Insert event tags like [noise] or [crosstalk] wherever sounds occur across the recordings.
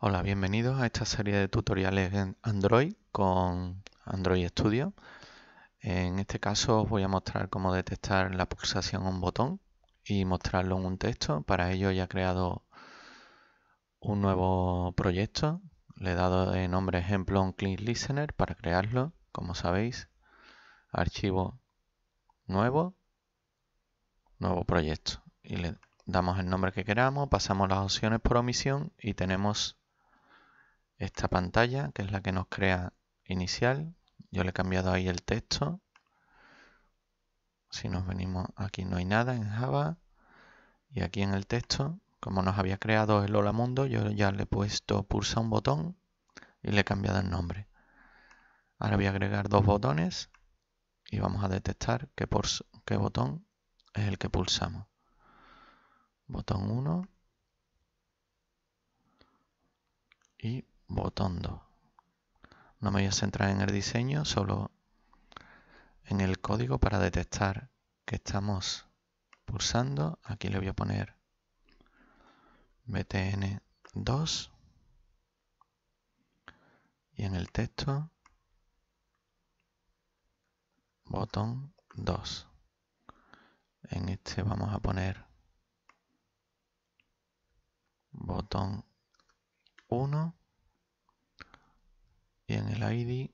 Hola, bienvenidos a esta serie de tutoriales en Android con Android Studio. En este caso os voy a mostrar cómo detectar la pulsación a un botón y mostrarlo en un texto. Para ello ya he creado un nuevo proyecto. Le he dado de nombre ejemplo un click listener para crearlo, como sabéis. Archivo nuevo, nuevo proyecto. Y le damos el nombre que queramos, pasamos las opciones por omisión y tenemos esta pantalla, que es la que nos crea inicial. Yo le he cambiado ahí el texto. Si nos venimos aquí no hay nada en Java. Y aquí en el texto, como nos había creado el Hola Mundo, yo ya le he puesto pulsa un botón y le he cambiado el nombre. Ahora voy a agregar dos botones y vamos a detectar qué, botón es el que pulsamos. Botón 1 y botón 2. No me voy a centrar en el diseño, solo en el código para detectar que estamos pulsando. Aquí le voy a poner btn2 y en el texto botón 2. En este vamos a poner botón 1 y en el ID,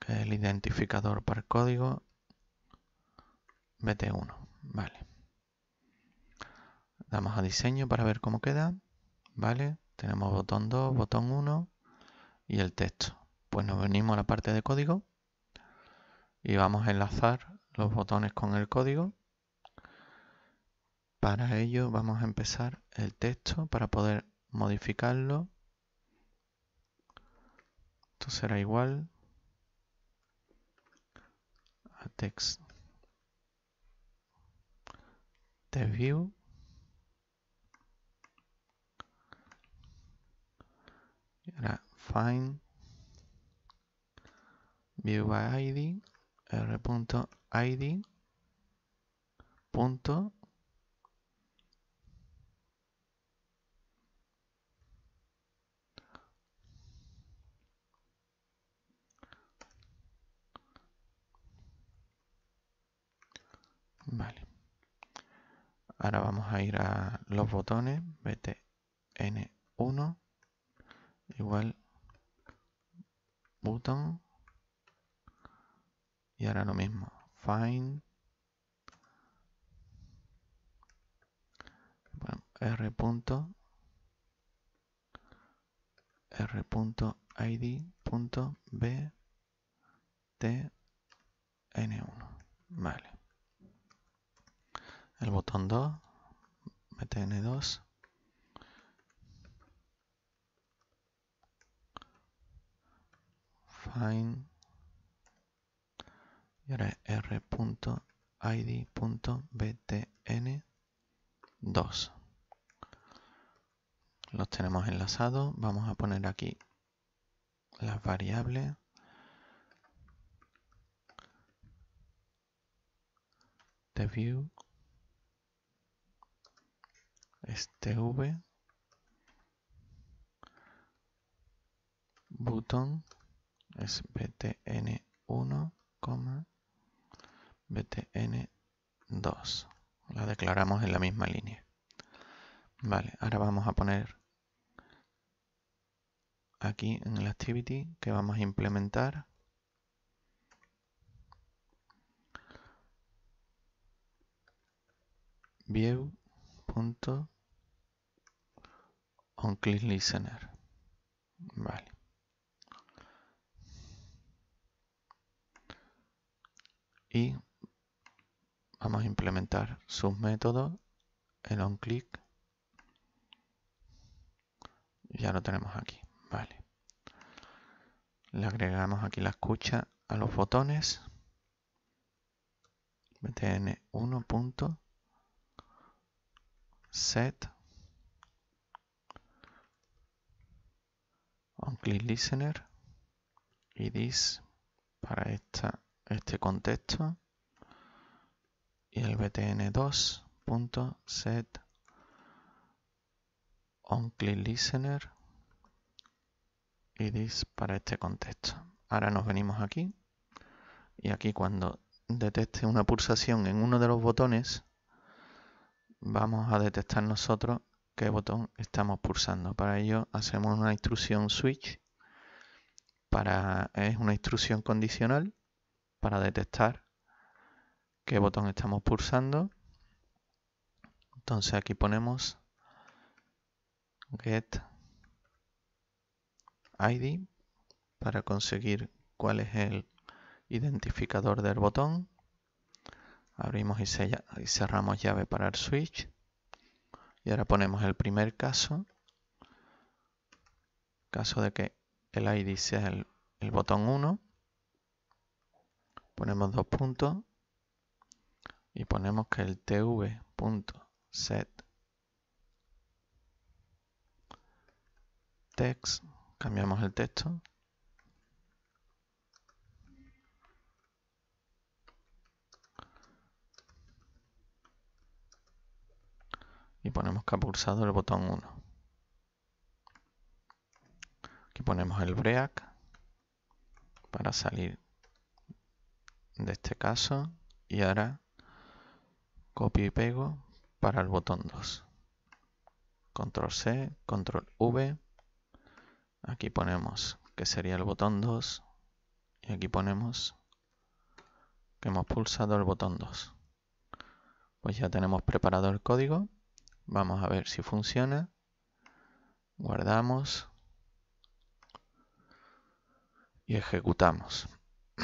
que es el identificador para código, BT1. Vale. Damos a diseño para ver cómo queda. Vale. Tenemos botón 2, botón 1 y el texto. Pues nos venimos a la parte de código y vamos a enlazar los botones con el código. Para ello vamos a empezar el texto para poder modificarlo esto será igual a text. de view. Y ahora find view by id r.id punto Vale. Ahora vamos a ir a los botones. btn1 igual button. Y ahora lo mismo. Find. r. Punto, r. N1. Vale el botón 2, btn2, find y ahora es r.id.btn2 los tenemos enlazados vamos a poner aquí las variables de view este v button es btn1, btn2. La declaramos en la misma línea. Vale, ahora vamos a poner aquí en el activity que vamos a implementar view onClickListener Listener. Vale. Y vamos a implementar sus métodos, el onClick. Ya lo tenemos aquí. Vale. Le agregamos aquí la escucha a los botones. btn1.set onClickListener listener y this para esta, este contexto y el btn2.set onClickListener y this para este contexto. Ahora nos venimos aquí y aquí cuando detecte una pulsación en uno de los botones vamos a detectar nosotros qué botón estamos pulsando. Para ello hacemos una instrucción switch. Para, es una instrucción condicional para detectar qué botón estamos pulsando. Entonces aquí ponemos get ID para conseguir cuál es el identificador del botón. Abrimos y, y cerramos llave para el switch. Y ahora ponemos el primer caso, caso de que el ID sea el, botón 1, ponemos dos puntos y ponemos que el tv.set text, cambiamos el texto y ponemos que ha pulsado el botón 1. Aquí ponemos el break para salir de este caso y ahora copio y pego para el botón 2. Control C, Control V. Aquí ponemos que sería el botón 2 y aquí ponemos que hemos pulsado el botón 2. Pues ya tenemos preparado el código. Vamos a ver si funciona. Guardamos. Y ejecutamos. [clears throat]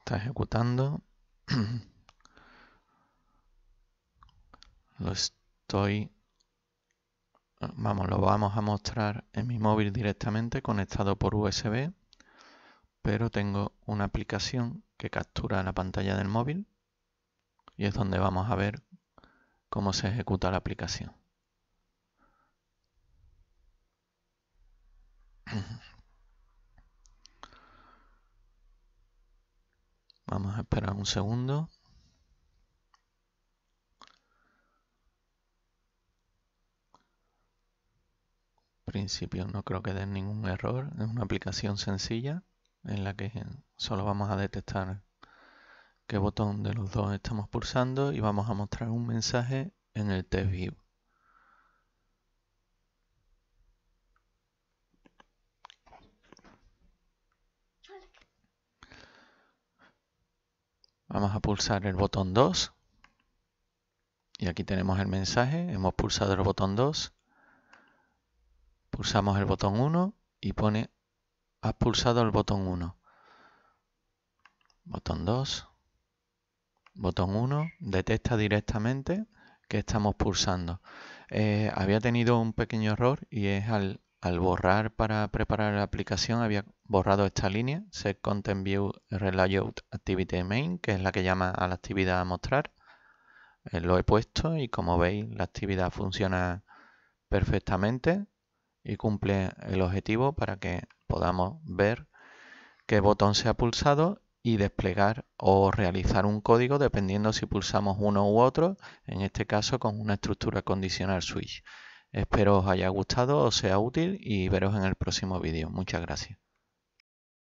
Está ejecutando. [clears throat] Lo estoy vamos, lo vamos a mostrar en mi móvil directamente conectado por USB, pero tengo una aplicación que captura la pantalla del móvil y es donde vamos a ver cómo se ejecuta la aplicación. [clears throat] Vamos a esperar un segundo. principio no creo que den ningún error. Es una aplicación sencilla en la que solo vamos a detectar qué botón de los dos estamos pulsando y vamos a mostrar un mensaje en el test view. Vamos a pulsar el botón 2 y aquí tenemos el mensaje, hemos pulsado el botón 2 Pulsamos el botón 1 y pone has pulsado el botón 1. Botón 2. Botón 1 detecta directamente que estamos pulsando. Eh, había tenido un pequeño error y es al, borrar para preparar la aplicación había borrado esta línea, Set Content View Relayout Activity Main, que es la que llama a la actividad a mostrar. Eh, lo he puesto y como veis la actividad funciona perfectamente y cumple el objetivo para que podamos ver qué botón se ha pulsado y desplegar o realizar un código dependiendo si pulsamos uno u otro, en este caso con una estructura condicional switch. Espero os haya gustado, os sea útil y veros en el próximo vídeo. Muchas gracias.